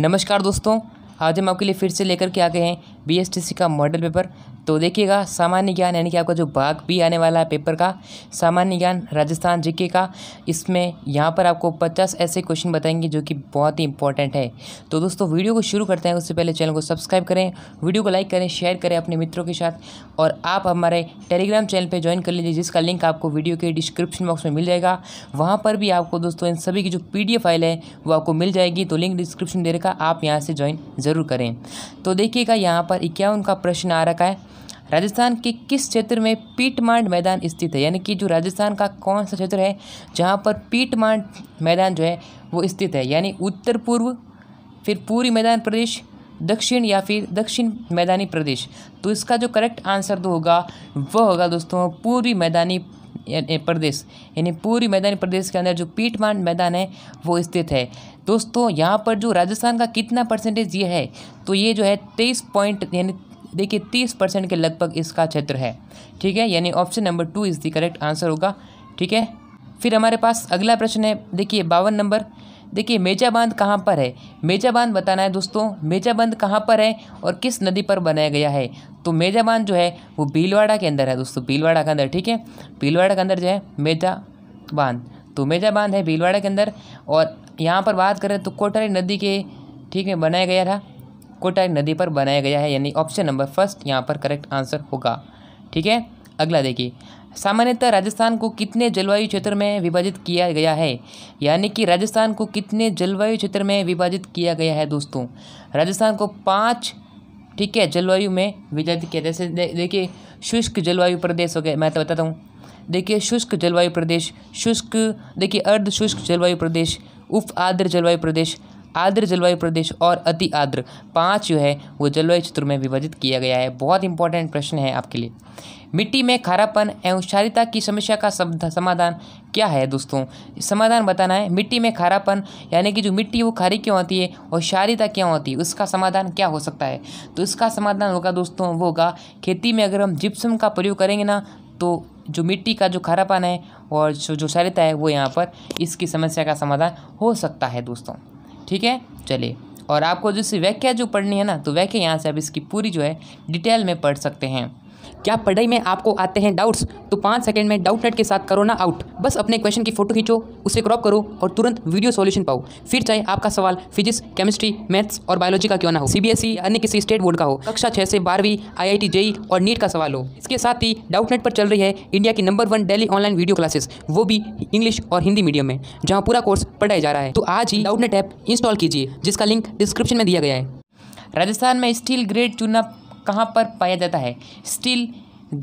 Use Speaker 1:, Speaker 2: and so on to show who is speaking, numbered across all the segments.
Speaker 1: नमस्कार दोस्तों आज हम आपके लिए फिर से लेकर के आ गए हैं बीएसटीसी का मॉडल पेपर तो देखिएगा सामान्य ज्ञान यानी कि आपका जो भाग भी आने वाला है पेपर का सामान्य ज्ञान राजस्थान जीके का इसमें यहाँ पर आपको 50 ऐसे क्वेश्चन बताएंगे जो कि बहुत ही इंपॉर्टेंट है तो दोस्तों वीडियो को शुरू करते हैं उससे पहले चैनल को सब्सक्राइब करें वीडियो को लाइक करें शेयर करें अपने मित्रों के साथ और आप हमारे टेलीग्राम चैनल पर ज्वाइन कर लीजिए जिसका लिंक आपको वीडियो के डिस्क्रिप्शन बॉक्स में मिल जाएगा वहाँ पर भी आपको दोस्तों इन सभी की जो पी फाइल है वो आपको मिल जाएगी तो लिंक डिस्क्रिप्शन दे रखा आप यहाँ से ज्वाइन जरूर ज़रूर करें तो देखिएगा यहाँ पर इक्यावन का प्रश्न आ रखा है राजस्थान के किस क्षेत्र में पीटमांड मैदान स्थित है यानी कि जो राजस्थान का कौन सा क्षेत्र है जहाँ पर पीटमांड मैदान जो है वो स्थित है यानी उत्तर पूर्व फिर पूरी मैदान प्रदेश दक्षिण या फिर दक्षिण मैदानी प्रदेश तो इसका जो करेक्ट आंसर दो तो होगा वह होगा दोस्तों पूर्वी मैदानी प्रदेश यानी पूरी मैदानी प्रदेश के अंदर जो पीटमान मैदान है वो स्थित है दोस्तों यहाँ पर जो राजस्थान का कितना परसेंटेज ये है तो ये जो है तेईस पॉइंट यानी देखिए तीस परसेंट के लगभग इसका क्षेत्र है ठीक है यानी option number two is the correct answer होगा ठीक है फिर हमारे पास अगला प्रश्न है देखिए बावन नंबर देखिए मेजा बांध कहाँ पर है मेजा बांध बताना है दोस्तों मेजा बांध कहाँ पर है और किस नदी पर बनाया गया है तो मेजा बांध जो है वो भीलवाड़ा के अंदर है दोस्तों भीलवाड़ा के अंदर ठीक है भीलवाड़ा के अंदर जो है मेजा बांध तो मेजा बांध है भीलवाड़ा के अंदर और यहाँ पर बात करें तो कोटारी नदी के ठीक है बनाया गया था कोटारी नदी पर बनाया गया है यानी ऑप्शन नंबर फर्स्ट यहाँ पर करेक्ट आंसर होगा ठीक है अगला देखिए सामान्यतः राजस्थान को कितने जलवायु क्षेत्र में विभाजित किया गया है यानी कि राजस्थान को कितने जलवायु क्षेत्र में विभाजित किया गया है दोस्तों राजस्थान को पाँच ठीक है जलवायु में विभाजित किया जैसे देखिए शुष्क जलवायु प्रदेश हो गया मैं तो बताता हूँ देखिए शुष्क जलवायु प्रदेश शुष्क देखिए अर्ध शुष्क जलवायु प्रदेश उप आर्द्र जलवायु प्रदेश आर्द्र जलवायु प्रदेश और अति आर्द्र पाँच जो है वो जलवायु क्षेत्र में विभाजित किया गया है बहुत इंपॉर्टेंट प्रश्न है आपके लिए मिट्टी में खारापन एवं क्षारिता की समस्या का समाधान क्या है दोस्तों समाधान बताना है मिट्टी में खारापन यानी कि जो मिट्टी वो खारी क्यों होती है और क्षारिता क्यों होती है उसका समाधान क्या हो सकता है तो इसका समाधान होगा दोस्तों वो होगा खेती में अगर हम जिप्सम का प्रयोग करेंगे ना तो जो मिट्टी का जो खारापन है और जो जो क्षारिता है वो यहाँ पर इसकी समस्या का समाधान हो सकता है दोस्तों ठीक है चलिए और आपको जैसे व्याख्या जो पढ़नी है ना तो व्याख्या यहाँ से आप इसकी पूरी जो है डिटेल में पढ़ सकते हैं क्या पढ़ाई में आपको आते हैं डाउट्स तो पाँच सेकंड में डाउट नेट के साथ करो ना आउट बस अपने क्वेश्चन की फोटो खींचो उसे क्रॉप करो और तुरंत वीडियो सॉल्यूशन पाओ फिर चाहे आपका सवाल फिजिक्स केमिस्ट्री मैथ्स और बायोलॉजी का क्यों ना हो सीबीएसई अन्य किसी स्टेट बोर्ड का हो कक्षा छः से बारहवीं टी जेई e और नीट का सवाल हो इसके साथ ही डाउट नेट पर चल रही है इंडिया की number one daily online video classes वो भी इंग्लिश और हिंदी मीडियम में जहाँ पूरा कोर्स पढ़ाया जा रहा है तो आज ही डाउट नेट ऐप इंस्टॉल कीजिए जिसका लिंक डिस्क्रिप्शन में दिया गया है राजस्थान में स्टील ग्रेड चुना कहाँ पर पाया जाता है स्टील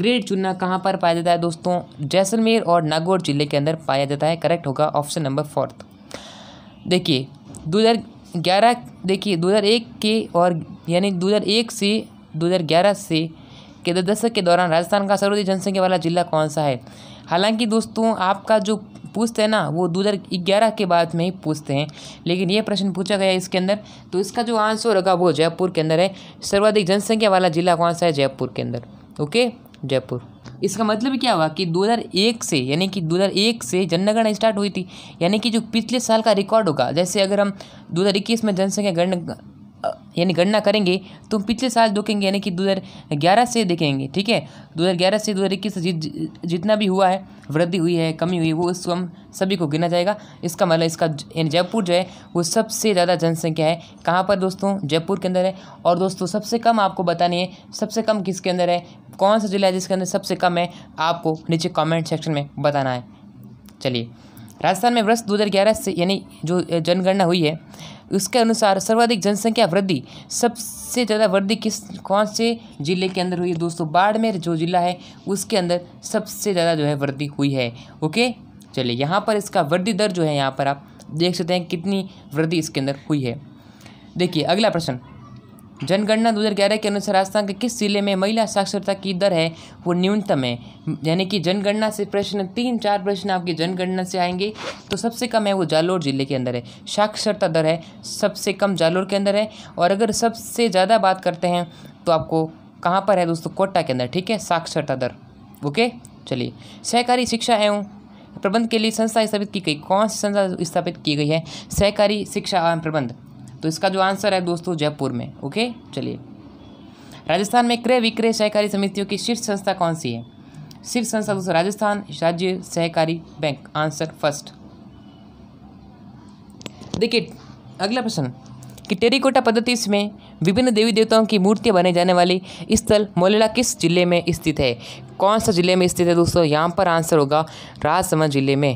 Speaker 1: ग्रेड चूना कहाँ पर पाया जाता है दोस्तों जैसलमेर और नागौर जिले के अंदर पाया जाता है करेक्ट होगा ऑप्शन नंबर फोर्थ देखिए दो हज़ार ग्यारह देखिए दो हज़ार एक के और यानी दो हज़ार एक से दो हज़ार ग्यारह से के दशक के दौरान राजस्थान का सर्वाधिक जनसंख्या वाला जिला कौन सा है हालांकि दोस्तों आपका जो पूछते हैं ना वो दो हज़ार ग्यारह के बाद में ही पूछते हैं लेकिन ये प्रश्न पूछा गया इसके अंदर तो इसका जो आंसर होगा वो जयपुर के अंदर है सर्वाधिक जनसंख्या वाला जिला कौन सा है जयपुर के अंदर ओके जयपुर इसका मतलब क्या हुआ कि 2001 से यानी कि 2001 से जनगणना स्टार्ट हुई थी यानी कि जो पिछले साल का रिकॉर्ड होगा जैसे अगर हम 2021 में जनसंख्या गणना यानी गणना करेंगे तो पिछले साल देखेंगे यानी कि ग्यारह से देखेंगे ठीक है ग्यारह से दो से जि, जितना भी हुआ है वृद्धि हुई है कमी हुई है वो उसको हम सभी को गिना जाएगा इसका मतलब इसका यानी जयपुर जो है वो सबसे ज़्यादा जनसंख्या है कहाँ पर दोस्तों जयपुर के अंदर है और दोस्तों सबसे कम आपको बतानी है सबसे कम किसके अंदर है कौन सा जिला है जिसके अंदर सबसे कम है आपको नीचे कॉमेंट सेक्शन में बताना है चलिए राजस्थान में वर्ष 2011 से यानी जो जनगणना हुई है उसके अनुसार सर्वाधिक जनसंख्या वृद्धि सबसे ज़्यादा वृद्धि किस कौन से जिले के अंदर हुई है दोस्तों बाड़मेर जो जिला है उसके अंदर सबसे ज़्यादा जो है वृद्धि हुई है ओके चलिए यहाँ पर इसका वृद्धि दर जो है यहाँ पर आप देख सकते हैं कितनी वृद्धि इसके अंदर हुई है देखिए अगला प्रश्न जनगणना 2011 के अनुसार राजस्थान के किस जिले में महिला साक्षरता की दर है वो न्यूनतम है यानी कि जनगणना से प्रश्न तीन चार प्रश्न आपकी जनगणना से आएंगे तो सबसे कम है वो जालोर जिले के अंदर है साक्षरता दर है सबसे कम जालोर के अंदर है और अगर सबसे ज़्यादा बात करते हैं तो आपको कहाँ पर है दोस्तों कोटा के अंदर ठीक है साक्षरता दर ओके चलिए सहकारी शिक्षा एवं प्रबंध के लिए संस्था स्थापित की गई कौन सी संस्था स्थापित की गई है सहकारी शिक्षा एवं प्रबंध तो इसका जो आंसर है दोस्तों जयपुर में ओके चलिए राजस्थान में क्रय विक्रय सहकारी समितियों की शीर्ष संस्था कौन सी है शीर्ष संस्था दोस्तों राजस्थान राज्य सहकारी बैंक आंसर फर्स्ट देखिए अगला प्रश्न कि टेरिकोटा पद्धति में विभिन्न देवी देवताओं की मूर्तियाँ बनाई जाने वाली स्थल मोलेला किस जिले में स्थित है कौन सा जिले में स्थित है दोस्तों यहाँ पर आंसर होगा राजसमंद जिले में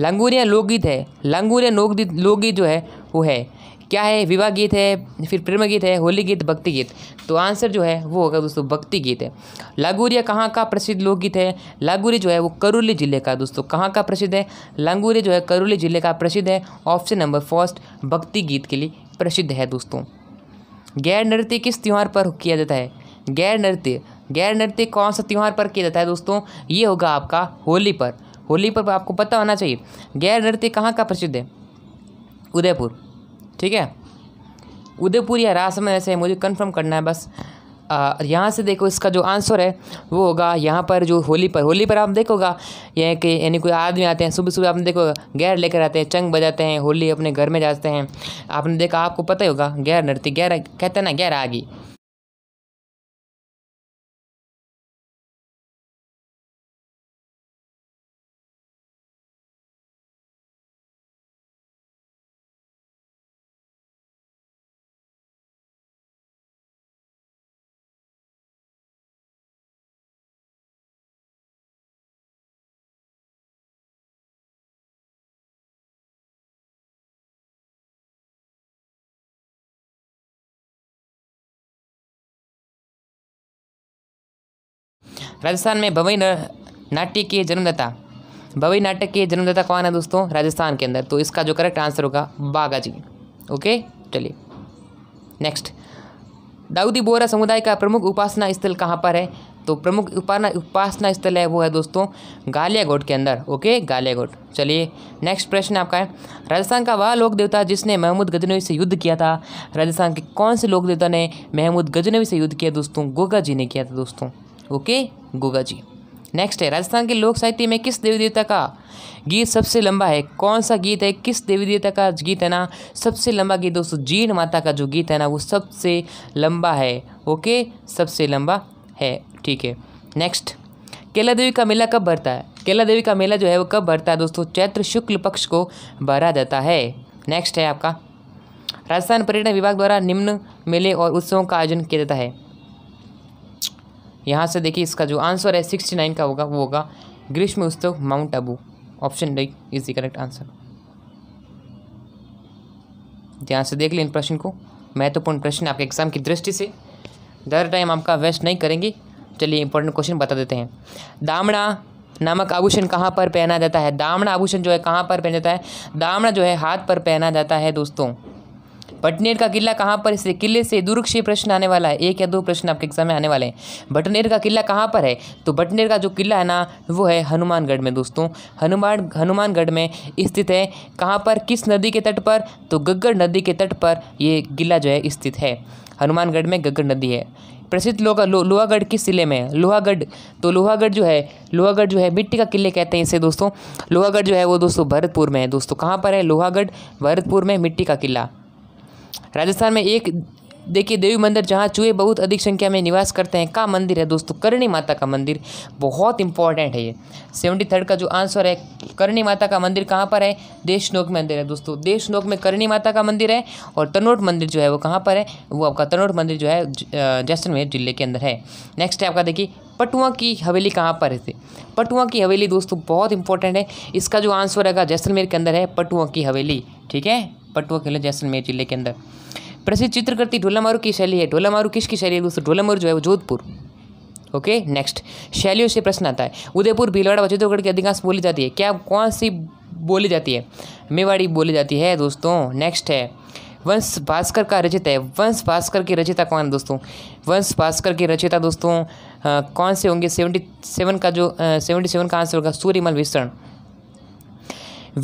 Speaker 1: लंगूरिया लोकगीत है लंगूरिया लोकगीत लोकगीत जो है वो है क्या है विवाह गीत है फिर प्रेम गीत है होली गीत भक्ति गीत तो आंसर जो है वो होगा दोस्तों भक्ति गीत है लागूरिया कहाँ का प्रसिद्ध लोकगीत है लागूरी जो है वो करोली जिले का दोस्तों कहाँ का प्रसिद्ध है लंगूरिया जो है करौली जिले का प्रसिद्ध है ऑप्शन नंबर फर्स्ट भक्ति गीत के लिए प्रसिद्ध है दोस्तों गैर नृत्य किस त्यौहार पर किया जाता है गैर नृत्य गैर नृत्य कौन सा त्यौहार पर किया जाता है दोस्तों ये होगा आपका होली पर होली पर आपको पता होना चाहिए गैर नृत्य कहाँ का प्रसिद्ध है उदयपुर ठीक है उदयपुर या राजसमंद ऐसे मुझे कंफर्म करना है बस यहाँ से देखो इसका जो आंसर है वो होगा यहाँ पर जो होली पर होली पर आप देखोगा यह कि यानी कोई आदमी आते हैं सुबह सुबह आपने देखो गैर लेकर आते हैं चंग बजाते हैं होली अपने घर में जाते हैं आपने देखा आपको पता ही होगा गैर नृत्य गैर कहते हैं ना गैर आगी राजस्थान में भवई नाट्य के जन्मदाता भवई नाटक के जन्मदाता कौन है दोस्तों राजस्थान के अंदर तो इसका जो करेक्ट आंसर होगा बागा जी ओके चलिए नेक्स्ट दाऊदी बोरा समुदाय का प्रमुख उपासना स्थल कहाँ पर है तो प्रमुख उपासना उपासना स्थल है वो है दोस्तों गालियागोट के अंदर ओके गालियागोट चलिए नेक्स्ट प्रश्न आपका है राजस्थान का वह लोक देवता जिसने महमूद गजनवी से युद्ध किया था राजस्थान के कौन से लोक देवता ने महमूद गजनवी से युद्ध किया दोस्तों गोगा जी ने किया था दोस्तों ओके गुगा जी नेक्स्ट है राजस्थान के लोक साहित्य में किस देवी देवता का गीत सबसे लंबा है कौन सा गीत है किस देवी देवता का गीत है ना सबसे लंबा गीत दोस्तों जीण माता का जो गीत है ना वो सबसे लंबा है ओके सबसे लंबा है ठीक है नेक्स्ट केला देवी का मेला कब भरता है केला देवी का मेला जो है वो कब भरता है दोस्तों चैत्र शुक्ल पक्ष को भरा जाता है नेक्स्ट है आपका राजस्थान पर्यटन विभाग द्वारा निम्न मेले और उत्सवों का आयोजन किया जाता है यहाँ से देखिए इसका जो आंसर है सिक्सटी नाइन का होगा वो होगा ग्रीष्म उत्सव Mount Abu option D is the correct answer ध्यान से देख लें प्रश्न को महत्वपूर्ण प्रश्न आपके एग्जाम की दृष्टि से दर टाइम आपका वेस्ट नहीं करेंगे चलिए इंपॉर्टेंट क्वेश्चन बता देते हैं दामड़ा नामक आभूषण कहाँ पर पहना जाता है दामड़ा आभूषण जो है कहाँ पर पहना जाता है दामड़ा जो है हाथ पर पहना जाता है दोस्तों बटनेर का किला कहाँ पर इसे किले से दुर्ग से प्रश्न आने वाला है एक या दो प्रश्न आपके एग्जाम में आने वाले हैं बटनेर का किला कहाँ पर है तो बटनेर का जो किला है ना वो है हनुमानगढ़ में दोस्तों हनुमान हनुमानगढ़ में स्थित है कहाँ पर किस नदी के तट पर तो गग्गर नदी के तट पर ये किला जो है स्थित है हनुमानगढ़ में गग्गर नदी है प्रसिद्ध लोग लो, लोहागढ़ किस जिले में है लोहागढ़ तो लोहागढ़ जो है लोहागढ़ जो है मिट्टी का किले कहते हैं इसे दोस्तों लोहागढ़ जो है वो दोस्तों भरतपुर में है दोस्तों कहाँ पर है लोहागढ़ भरतपुर में मिट्टी का किला राजस्थान में एक देखिए देवी मंदिर जहाँ चूहे बहुत अधिक संख्या में निवास करते हैं का मंदिर है दोस्तों करणी माता का मंदिर बहुत इंपॉर्टेंट है ये सेवेंटी थर्ड का जो आंसर है करणी माता का मंदिर कहाँ पर है देशनोक मंदिर है दोस्तों देशनोक में करणी माता का मंदिर है और तनोट मंदिर जो है वो कहाँ पर है वो आपका तनोट मंदिर जो है जैसलमेर जिले के अंदर है नेक्स्ट है आपका देखिए पटुआ की हवेली कहाँ पर है पटुआ की हवेली दोस्तों बहुत इंपॉर्टेंट है इसका जो आंसर रहेगा जैसलमेर के अंदर है पटुआ की हवेली ठीक है पटुआ खेला जैसलमेर जिले के अंदर प्रसिद्ध चित्रकृति ढोलामारू की शैली है ढोलामारू किसकी शैली है दोस्तों ढोलामारू जो है वो जोधपुर ओके नेक्स्ट शैलियों से प्रश्न आता है उदयपुर भीलवाड़ा व की अधिकांश बोली जाती है क्या कौन सी बोली जाती है मेवाड़ी बोली जाती है दोस्तों नेक्स्ट है वंश भास्कर का रचित है वंश भास्कर की रचिता कौन है दोस्तों वंश भास्कर की रचिता दोस्तों आ, कौन से होंगे सेवेंटी सेवन का जो सेवेंटी सेवन का आंसर होगा सूर्यमल विस्तरण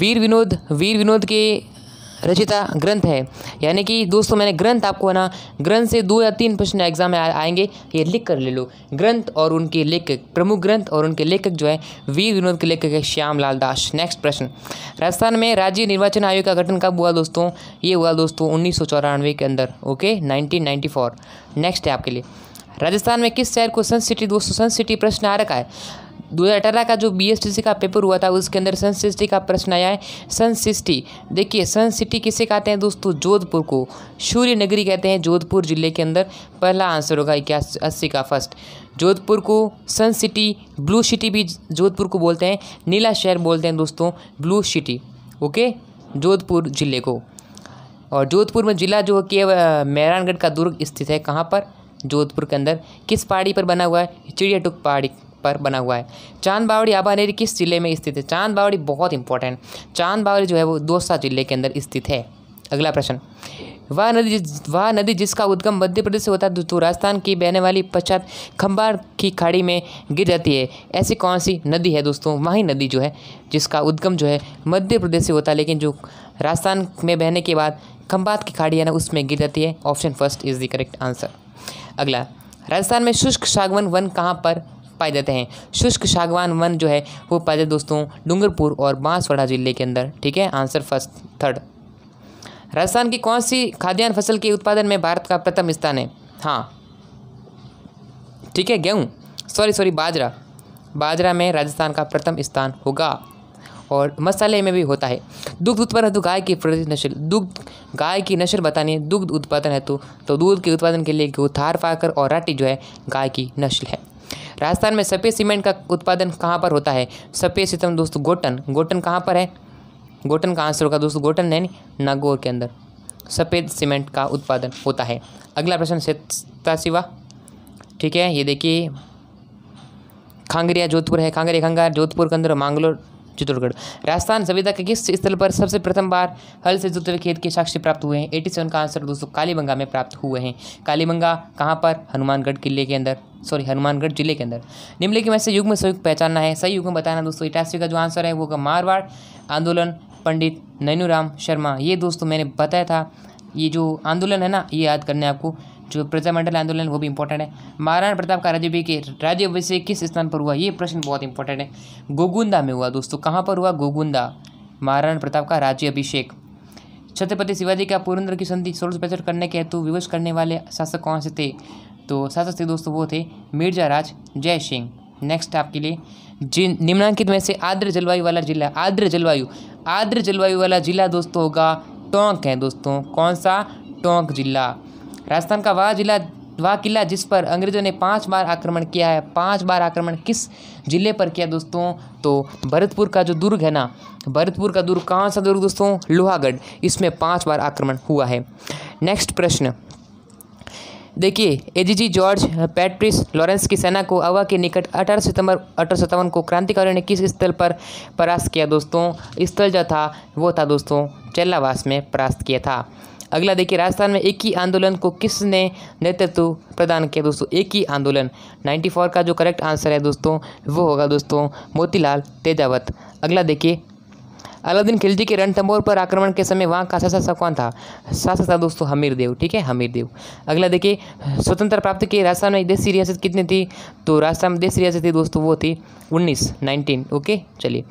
Speaker 1: वीर विनोद वीर विनोद के रचिता ग्रंथ है यानी कि दोस्तों मैंने ग्रंथ आपको है ना ग्रंथ से दो या तीन प्रश्न एग्जाम में आएंगे ये लिख कर ले लो ग्रंथ और उनके लेखक प्रमुख ग्रंथ और उनके लेखक जो है वीर विनोद के लेखक है श्यामलाल दास नेक्स्ट प्रश्न राजस्थान में राज्य निर्वाचन आयोग का गठन कब हुआ दोस्तों ये हुआ दोस्तों उन्नीस के अंदर ओके नाइनटीन नेक्स्ट है आपके लिए राजस्थान में किस शहर को सन सिटी दोस्तों सन सिटी प्रश्न आ रखा है दो का जो बी का पेपर हुआ था उसके अंदर सन का प्रश्न आया है सन देखिए सन सिटी किसे कहते हैं दोस्तों जोधपुर को सूर्य नगरी कहते हैं जोधपुर जिले के अंदर पहला आंसर होगा क्या अस्सी का फर्स्ट जोधपुर को सन सिटी ब्लू सिटी भी जोधपुर को बोलते हैं नीला शहर बोलते हैं दोस्तों ब्लू सिटी ओके जोधपुर जिले को और जोधपुर में ज़िला जो कि मेहरानगढ़ का दुर्ग स्थित है कहाँ पर जोधपुर के अंदर किस पहाड़ी पर बना हुआ है चिड़ियाटुक पहाड़ी पर बना हुआ है चांद बावड़ी आबानेरी किस जिले में स्थित है चांद बावड़ी बहुत इंपॉर्टेंट चांद बावड़ी जो है वो दोसा जिले के अंदर स्थित है अगला प्रश्न वह नदी वह नदी जिसका उद्गम मध्य प्रदेश से होता है तो राजस्थान की बहने वाली पश्चात खंबार की खाड़ी में गिर जाती है ऐसी कौन सी नदी है दोस्तों वही नदी जो है जिसका उद्गम जो है मध्य प्रदेश से होता है लेकिन जो राजस्थान में बहने के बाद खंबात की खाड़ी है ना उसमें गिर जाती है option first is the correct answer अगला राजस्थान में शुष्क सागवन वन कहाँ पर पाए जाते हैं शुष्क सागवान वन जो है वो पाए जाते दोस्तों डूंगरपुर और बांसवाड़ा जिले के अंदर ठीक है आंसर फर्स्ट थर्ड राजस्थान की कौन सी खाद्यान्न फसल के उत्पादन में भारत का प्रथम स्थान है हाँ ठीक है गेहूँ सॉरी सॉरी बाजरा बाजरा में राजस्थान का प्रथम स्थान होगा और मसाले में भी होता है दुग्ध उत्पादन हेतु गाय की नस्ल दुग्ध गाय की नस्ल बतानी है दुग्ध उत्पादन हेतु तो दूध के उत्पादन के लिए गोथार पाकर और राटी जो है गाय की नस्ल है राजस्थान में सफ़ेद सीमेंट का उत्पादन कहाँ पर होता है सफ़ेद सीतम दोस्तों गोटन गोटन कहाँ पर है गोटन का आंसर होगा दोस्तों गोटन है नागौर के अंदर सफ़ेद सीमेंट का उत्पादन होता है अगला प्रश्न सतासीवा ठीक है ये देखिए खांगरिया जोधपुर है खांगरिया खंगार जोधपुर के अंदर मांगलोर चित्तौड़गढ़ राजस्थान सभ्यता के किस स्थल पर सबसे प्रथम बार हल से जुते हुए खेत के साक्ष्य प्राप्त हुए हैं एटी सेवन का आंसर दोस्तों कालीबंगा में प्राप्त हुए हैं कालीबंगा कहाँ पर हनुमानगढ़ किले के अंदर सॉरी हनुमानगढ़ जिले के अंदर निम्नलिखित में से युग में संयुक्त पहचानना है सही युग में बताना दोस्तों इटासी का जो आंसर है वो का मारवाड़ आंदोलन पंडित नैनूराम शर्मा ये दोस्तों मैंने बताया था ये जो आंदोलन है ना ये याद करने आपको जो प्रजामंडल आंदोलन वो भी इंपॉर्टेंट है महाराणा प्रताप का राज्य राज्य अभिषेक किस स्थान पर हुआ ये प्रश्न बहुत इंपॉर्टेंट है गोगुंदा में हुआ दोस्तों कहाँ पर हुआ गोगुंदा महाराणा प्रताप का राज्य अभिषेक छत्रपति शिवाजी का पूर्णेंद्र की संधि सोलह करने के हेतु विवश करने वाले शासक कौन से थे तो शासक थे दोस्तों वो थे मिर्जा राज जय सिंह नेक्स्ट आपके लिए जिन निम्नांकित में से आर्द्र जलवायु वाला जिला आर्द्र जलवायु आर्द्र जलवायु वाला जिला दोस्तों होगा टोंक है दोस्तों कौन सा टोंक जिला राजस्थान का वह जिला वह किला जिस पर अंग्रेज़ों ने पांच बार आक्रमण किया है पांच बार आक्रमण किस जिले पर किया दोस्तों तो भरतपुर का जो दुर्ग है ना भरतपुर का दुर्ग कौन सा दुर्ग दोस्तों लोहागढ़ इसमें पांच बार आक्रमण हुआ है नेक्स्ट प्रश्न देखिए एजीजी जॉर्ज पैट्रिस लॉरेंस की सेना को अवा के निकट अठारह सितंबर अठारह को क्रांतिकारियों ने किस स्थल पर परास्त किया दोस्तों स्थल जो था वो था दोस्तों चेल्लावास में परास्त किया था अगला देखिए राजस्थान में एक ही आंदोलन को किसने नेतृत्व प्रदान किया दोस्तों एक ही आंदोलन 94 का जो करेक्ट आंसर है दोस्तों वो होगा दोस्तों मोतीलाल तेजावत अगला देखिए अलाउद्दीन खिलजी के रणथंबोर पर आक्रमण के समय वहाँ का शासक कौन था शासक था दोस्तों हमीर देव ठीक है हमीर देव अगला देखिए स्वतंत्र प्राप्त की राजस्थान में देशी रियासत कितनी थी तो राजस्थान में देश रियासत थी दोस्तों वो थी उन्नीस नाइनटीन ओके चलिए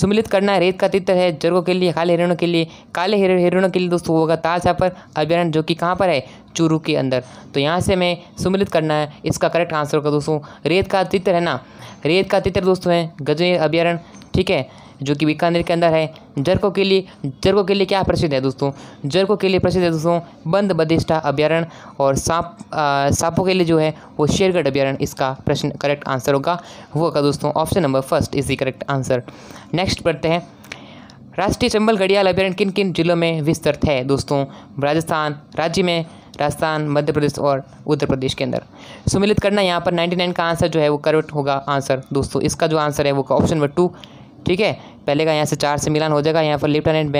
Speaker 1: सुमिलित करना रेत का तित्र है जर्गों के लिए काले हिरणों के लिए काले हिरणों के लिए दोस्तों होगा ताल छापर अभ्यारण जो कि कहाँ पर है चूरू के अंदर तो यहाँ से हमें सुमिलित करना है इसका करेक्ट आंसर होगा दोस्तों रेत का तित्र है ना रेत का तित्र दोस्तों है गजे अभ्यारण ठीक है जो कि बीकानेर के अंदर है जरको किली जरको किली क्या प्रसिद्ध है दोस्तों जरको किली प्रसिद्ध है दोस्तों बंद बदिष्ठा अभ्यारण और सांप सांपों के लिए जो है वो शेरगढ़ अभ्यारण इसका प्रश्न करेक्ट आंसर होगा वो होगा दोस्तों option number first is correct answer next पढ़ते हैं राष्ट्रीय चंबल घड़ियाल अभ्यारण किन किन जिलों में विस्तृत है दोस्तों राजस्थान राज्य में राजस्थान मध्य प्रदेश और उत्तर प्रदेश के अंदर सुमिलित करना यहाँ पर 99 का आंसर जो है वो करेक्ट होगा आंसर दोस्तों इसका जो आंसर है वो ऑप्शन नंबर टू ठीक है पहले का यहाँ से चार से मिलान हो जाएगा यहाँ पर लेफ्ट एंड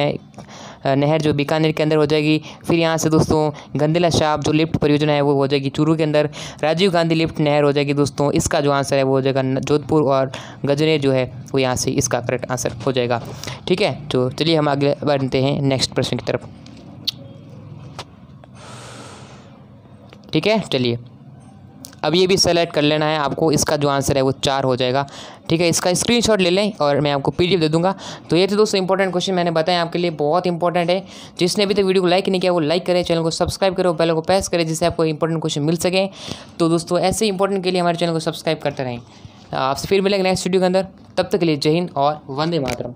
Speaker 1: नहर जो बीकानेर के अंदर हो जाएगी फिर यहाँ से दोस्तों गंदेला शाप जो लिफ्ट परियोजना है वो हो जाएगी चूरू के अंदर राजीव गांधी लिफ्ट नहर हो जाएगी दोस्तों इसका जो आंसर है वो हो जाएगा जोधपुर और गजनेर जो है वो यहाँ से इसका करेक्ट आंसर हो जाएगा ठीक है तो चलिए हम आगे बढ़ते हैं नेक्स्ट प्रश्न की तरफ ठीक है चलिए अब ये भी सेलेक्ट कर लेना है आपको इसका जो आंसर है वो चार हो जाएगा ठीक है इसका स्क्रीनशॉट ले लें और मैं आपको पीडीएफ दे दूंगा तो ये थे दोस्तों इंपॉर्टेंट क्वेश्चन मैंने बताया आपके लिए बहुत इंपॉर्टेंट है जिसने अभी तक वीडियो को लाइक नहीं किया वो लाइक करें चैनल को सब्सक्राइब करें बेल को प्रेस करें जिससे आपको इंपॉर्टेंट क्वेश्चन मिल सके तो दोस्तों ऐसे इंपॉर्टेंट के लिए हमारे चैनल को सब्सक्राइब करते रहें आपसे फिर मिलेंगे नेक्स्ट वीडियो के अंदर तब तक के लिए जय हिंद और वंदे मातरम